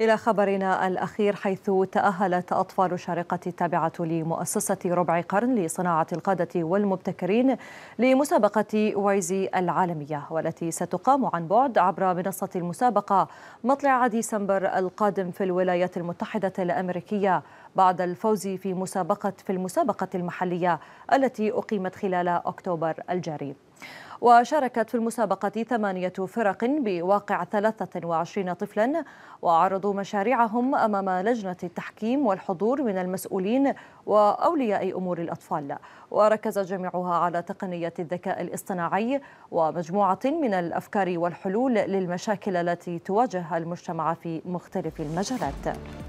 إلى خبرنا الأخير حيث تأهلت أطفال شارقة التابعة لمؤسسة ربع قرن لصناعة القادة والمبتكرين لمسابقة وايزي العالمية والتي ستقام عن بعد عبر منصة المسابقة مطلع ديسمبر القادم في الولايات المتحدة الأمريكية بعد الفوز في مسابقة في المسابقة المحلية التي أقيمت خلال أكتوبر الجاري وشاركت في المسابقة ثمانية فرق بواقع 23 طفلا وعرضوا مشاريعهم أمام لجنة التحكيم والحضور من المسؤولين وأولياء أمور الأطفال وركز جميعها على تقنية الذكاء الاصطناعي ومجموعة من الأفكار والحلول للمشاكل التي تواجه المجتمع في مختلف المجالات